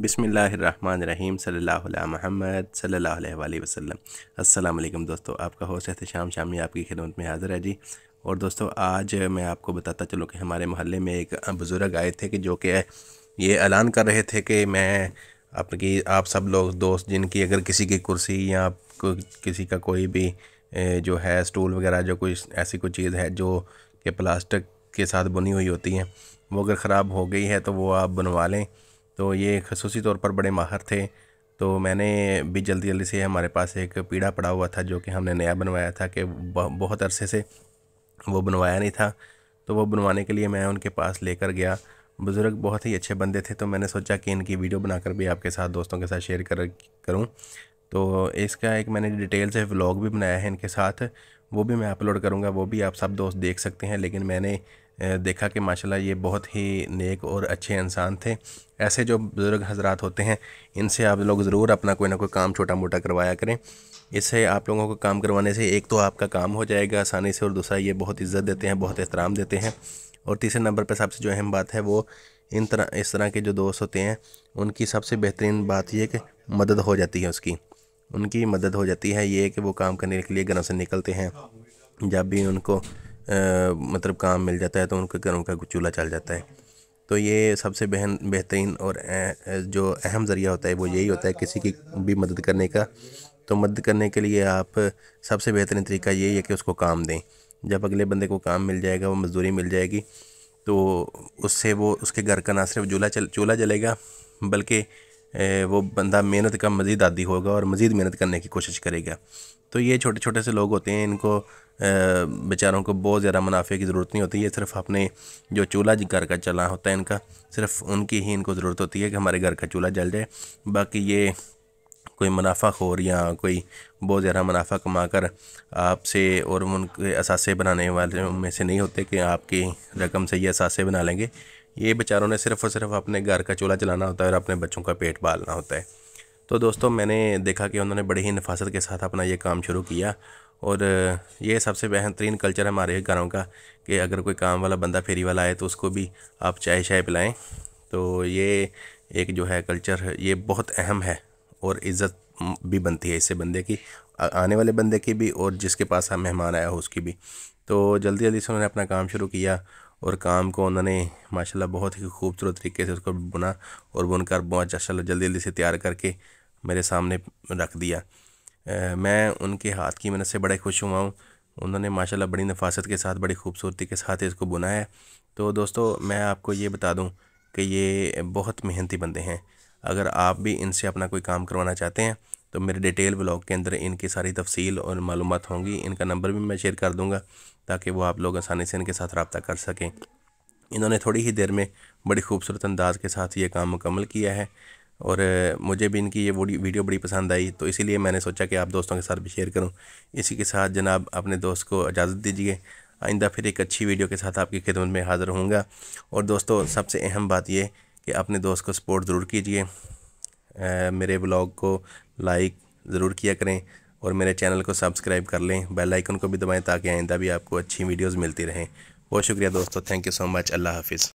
बिसमीम सल्ला महमद सल्ला वसम अल्लाम दोस्तों आपका होस्ट शाम शामी आपकी खिदमत में हाज़िर है जी और दोस्तों आज मैं आपको बताता चलूँ कि हमारे मोहल्ले में एक बुज़ुर्ग आए थे कि जो कि ये ऐलान कर रहे थे कि मैं आपकी आप सब लोग दोस्त जिनकी अगर किसी की कुर्सी या किसी का कोई भी जो है स्टूल वगैरह जो कुछ ऐसी कोई चीज़ है जो कि प्लास्टिक के साथ बुनी हुई होती है वो अगर ख़राब हो गई है तो वो आप बनवा लें तो ये खसूसी तौर पर बड़े माहर थे तो मैंने भी जल्दी जल्दी से हमारे पास एक पीड़ा पड़ा हुआ था जो कि हमने नया बनवाया था कि बहुत अरसे से वो बनवाया नहीं था तो वो बनवाने के लिए मैं उनके पास लेकर गया बुज़ुर्ग बहुत ही अच्छे बंदे थे तो मैंने सोचा कि इनकी वीडियो बनाकर भी आपके साथ दोस्तों के साथ शेयर कर करूँ तो इसका एक मैंने डिटेल से व्लॉग भी बनाया है इनके साथ वो भी मैं अपलोड करूँगा वो भी आप सब दोस्त देख सकते हैं लेकिन मैंने देखा कि माशाल्लाह ये बहुत ही नेक और अच्छे इंसान थे ऐसे जो बुज़ुर्ग हजरात होते हैं इनसे आप लोग ज़रूर अपना कोई ना कोई काम छोटा मोटा करवाया करें इससे आप लोगों को काम करवाने से एक तो आपका काम हो जाएगा आसानी से और दूसरा ये बहुत इज़्ज़त देते हैं बहुत एहतराम देते हैं और तीसरे नंबर पर सबसे जो अहम बात है वो इन तरह इस तरह के जो दोस्त होते हैं उनकी सबसे बेहतरीन बात यह कि मदद हो जाती है उसकी उनकी मदद हो जाती है ये कि वो काम करने के लिए घरों से निकलते हैं जब भी उनको मतलब काम मिल जाता है तो उनके घरों का चूल्हा चल जाता है तो ये सबसे बहन बेहतरीन और जो अहम ज़रिया होता है वो यही होता है किसी की भी मदद करने का तो मदद करने के लिए आप सबसे बेहतरीन तरीका यही है कि उसको काम दें जब अगले बंदे को काम मिल जाएगा वो मजदूरी मिल जाएगी तो उससे वो उसके घर का ना सिर्फ चूल्हा चल चूल्हा जलेगा बल्कि वो बंदा मेहनत का मज़ीद आदि होगा और मज़ीद मेहनत करने की कोशिश करेगा तो ये छोटे छोटे से लोग होते हैं इनको बेचारों को बहुत ज़्यादा मुनाफे की ज़रूरत नहीं होती ये सिर्फ अपने जो चूल्हा घर का चला होता है इनका सिर्फ उनकी ही इनको ज़रूरत होती है कि हमारे घर का चूल्हा जल जाए बाकी ये कोई मुनाफा खोर या कोई बहुत ज़्यादा मुनाफा कमा कर आपसे और उनके असासे बनाने वाले में से नहीं होते कि आपकी रकम से ये असासे बना लेंगे ये बेचारों ने सिर्फ और सिर्फ अपने घर का चूल्हा चलाना होता है और अपने बच्चों का पेट पालना होता है तो दोस्तों मैंने देखा कि उन्होंने बड़ी ही नफासत के साथ अपना ये काम शुरू किया और ये सबसे बेहतरीन कल्चर है हमारे घरों का कि अगर कोई काम वाला बंदा फेरी वाला आए तो उसको भी आप चाय शाय पिलाएं तो ये एक जो है कल्चर ये बहुत अहम है और इज़्ज़त भी बनती है इससे बंदे की आने वाले बंदे की भी और जिसके पास हम मेहमान आया हो उसकी भी तो जल्दी जल्दी से उन्होंने अपना काम शुरू किया और काम को उन्होंने माशाल्लाह बहुत ही खूबसूरत तरीके से उसको बुना और बुनकर बहुत अच्छा जल्दी जल्दी से तैयार करके मेरे सामने रख दिया आ, मैं उनके हाथ की मदद से बड़े खुश हुआ हूँ उन्होंने माशाल्लाह बड़ी नफासत के साथ बड़ी खूबसूरती के साथ इसको बुना है तो दोस्तों मैं आपको ये बता दूँ कि ये बहुत मेहनती बंदे हैं अगर आप भी इनसे अपना कोई काम करवाना चाहते हैं तो मेरे डिटेल ब्लॉग के अंदर इनकी सारी तफसील और मालूम होंगी इनका नंबर भी मैं शेयर कर दूँगा ताकि वो आप लोग आसानी से इनके साथ रबता कर सकें इन्होंने थोड़ी ही देर में बड़ी खूबसूरत अंदाज़ के साथ ये काम मुकम्मल किया है और मुझे भी इनकी ये वीडियो बड़ी पसंद आई तो इसीलिए मैंने सोचा कि आप दोस्तों के साथ भी शेयर करूं इसी के साथ जनाब अपने दोस्त को इजाज़त दीजिए आइंदा फिर एक अच्छी वीडियो के साथ आपकी खिदमत में हाज़िर होऊंगा और दोस्तों सबसे अहम बात यह कि अपने दोस्त को सपोर्ट ज़रूर कीजिए मेरे ब्लॉग को लाइक ज़रूर किया करें और मेरे चैनल को सब्सक्राइब कर लें बेल आइकन को भी दबाएं ताकि आइंदा भी आपको अच्छी वीडियोस मिलती रहें बहुत शुक्रिया दोस्तों थैंक यू सो मच अल्लाह हाफिज़